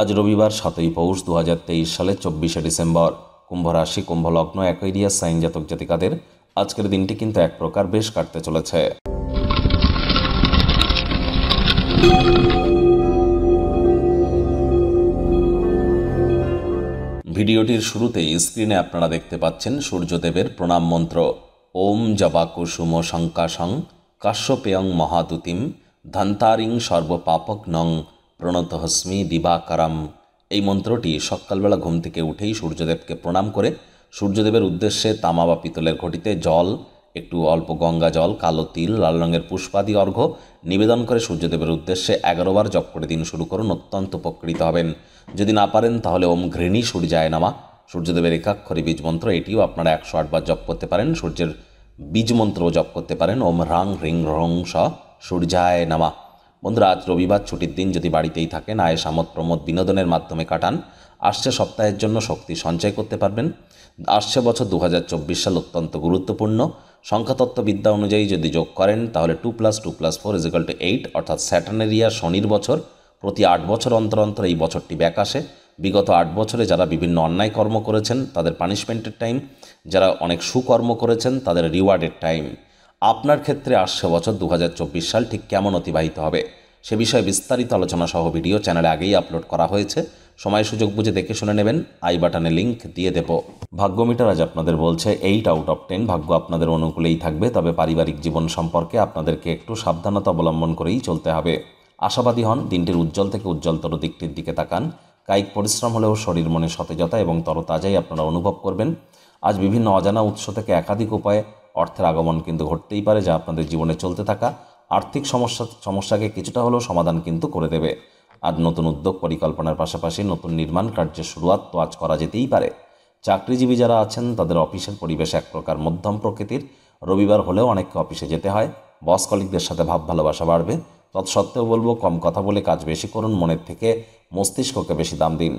আজ রবিবার সাতই পৌষ দু হাজার তেইশ সালে চব্বিশে ডিসেম্বর কুম্ভ রাশি কুম্ভ লগ্ন অ্যাকোয়ারিয়া সাইন জাতক জাতিকাদের আজকের দিনটি কিন্তু এক প্রকার বেশ কাটতে চলেছে ভিডিওটির শুরুতেই স্ক্রিনে আপনারা দেখতে পাচ্ছেন সূর্যদেবের প্রণাম মন্ত্র ওম জবা কুসুম শঙ্কাশং কাশ্যপেয়ং মহাদুতিম ধন্তারিং সর্বপাপক নং প্রণত হস্মি কারাম এই মন্ত্রটি সকালবেলা ঘুম থেকে উঠেই সূর্যদেবকে প্রণাম করে সূর্যদেবের উদ্দেশ্যে তামা বা পিতলের ঘটিতে জল একটু অল্প গঙ্গা জল কালো তিল লাল রঙের পুষ্পাদি অর্ঘ্য নিবেদন করে সূর্যদেবের উদ্দেশ্যে এগারোবার জপ করে দিন শুরু করুন অত্যন্ত উপকৃত হবেন যদি না পারেন তাহলে ওম ঘৃণী সূর্যায় নামা সূর্যদেবের একাক্ষরে বীজ মন্ত্র এটিও আপনারা একশো আটবার জপ করতে পারেন সূর্যের বীজ জপ করতে পারেন ওম হ্রাং হ্রিং রং স সূর্যায় নামা বন্ধুরা আজ রবিবার ছুটির দিন যদি বাড়িতেই থাকেন আয় সামদ প্রমোদ বিনোদনের মাধ্যমে কাটান আসছে সপ্তাহের জন্য শক্তি সঞ্চয় করতে পারবেন আসছে বছর দু সাল অত্যন্ত গুরুত্বপূর্ণ সংখ্যাতত্ত্ববিদ্যা অনুযায়ী যদি যোগ করেন তাহলে two plus two plus four is equal two eight অর্থাৎ স্যাটানেরিয়া শনির বছর প্রতি আট বছর অন্তর অন্তর এই বছরটি ব্যাক আসে বিগত আট বছরে যারা বিভিন্ন অন্যায় কর্ম করেছেন তাদের পানিশমেন্টের টাইম যারা অনেক সুকর্ম করেছেন তাদের রিওয়ার্ডের টাইম আপনার ক্ষেত্রে আসছে বছর দু সাল ঠিক কেমন অতিবাহিত হবে সে বিষয়ে বিস্তারিত আলোচনা সহ ভিডিও চ্যানেলে আগেই আপলোড করা হয়েছে সময় সুযোগ বুঝে দেখে শুনে নেবেন আই বাটনে লিঙ্ক দিয়ে দেব মিটার আজ আপনাদের বলছে এইট আউট অফ টেন ভাগ্য আপনাদের অনুকূলেই থাকবে তবে পারিবারিক জীবন সম্পর্কে আপনাদেরকে একটু সাবধানতা অবলম্বন করেই চলতে হবে আশাবাদী হন দিনটির উজ্জ্বল থেকে উজ্জ্বলতর দিকটির দিকে তাকান কায়িক পরিশ্রম হলেও শরীর মনে সতেজতা এবং তরতাজাই আপনারা অনুভব করবেন আজ বিভিন্ন অজানা উৎস থেকে একাধিক উপায়ে অর্থের আগমন কিন্তু ঘটতেই পারে যা আপনাদের জীবনে চলতে থাকা আর্থিক সমস্যা সমস্যাকে কিছুটা হলেও সমাধান কিন্তু করে দেবে আর নতুন উদ্যোগ পরিকল্পনার পাশাপাশি নতুন নির্মাণ কার্যের শুরুয়াত তো আজ করা যেতেই পারে চাকরিজীবী যারা আছেন তাদের অফিসের পরিবেশ এক প্রকার মধ্যম প্রকৃতির রবিবার হলেও অনেককে অফিসে যেতে হয় বস কলিকদের সাথে ভাব ভালোবাসা বাড়বে তৎসত্ত্বেও বলবো কম কথা বলে কাজ বেশি করুন মনের থেকে মস্তিষ্ককে বেশি দাম দিন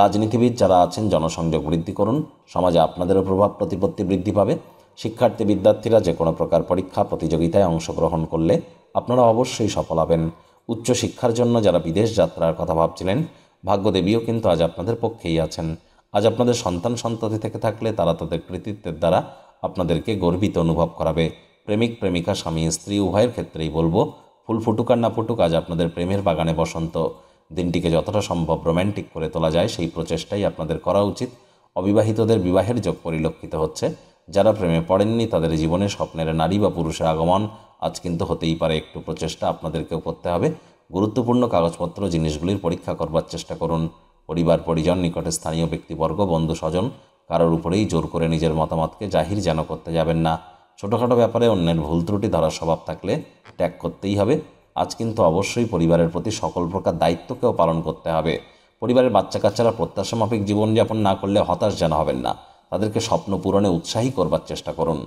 রাজনীতিবিদ যারা আছেন জনসংযোগ বৃদ্ধি করুন সমাজে আপনাদেরও প্রভাব প্রতিপত্তি বৃদ্ধি পাবে শিক্ষার্থী বিদ্যার্থীরা যে কোনো প্রকার পরীক্ষা প্রতিযোগিতায় অংশগ্রহণ করলে আপনারা অবশ্যই সফল হবেন উচ্চশিক্ষার জন্য যারা বিদেশ যাত্রার কথা ভাবছিলেন ভাগ্যদেবীও কিন্তু আজ আপনাদের পক্ষেই আছেন আজ আপনাদের সন্তান সন্ততি থেকে থাকলে তারা তাদের কৃতিত্বের দ্বারা আপনাদেরকে গর্বিত অনুভব করাবে প্রেমিক প্রেমিকা স্বামী স্ত্রী উভয়ের ক্ষেত্রেই বলবো ফুল ফুটুক আর না ফুটুক আজ আপনাদের প্রেমের বাগানে বসন্ত দিনটিকে যতটা সম্ভব রোম্যান্টিক করে তোলা যায় সেই প্রচেষ্টাই আপনাদের করা উচিত অবিবাহিতদের বিবাহের যোগ পরিলক্ষিত হচ্ছে যারা প্রেমে পড়েননি তাদের জীবনে স্বপ্নের নারী বা পুরুষের আগমন আজ কিন্তু হতেই পারে একটু প্রচেষ্টা আপনাদেরকেও করতে হবে গুরুত্বপূর্ণ কাগজপত্র জিনিসগুলির পরীক্ষা করবার চেষ্টা করুন পরিবার পরিজন নিকটে স্থানীয় ব্যক্তিবর্গ বন্ধু স্বজন কারোর উপরেই জোর করে নিজের মতামতকে জাহির যেন করতে যাবেন না ছোটোখাটো ব্যাপারে অন্যের ভুল ত্রুটি ধরার স্বভাব থাকলে ত্যাগ করতেই হবে আজ কিন্তু অবশ্যই পরিবারের প্রতি সকল প্রকার দায়িত্বকেও পালন করতে হবে পরিবারের বাচ্চা কাচ্চারা প্রত্যাশা মাফিক জীবনযাপন না করলে হতাশ যেন হবেন না তাদেরকে স্বপ্ন পূরণে উৎসাহী করবার চেষ্টা করুন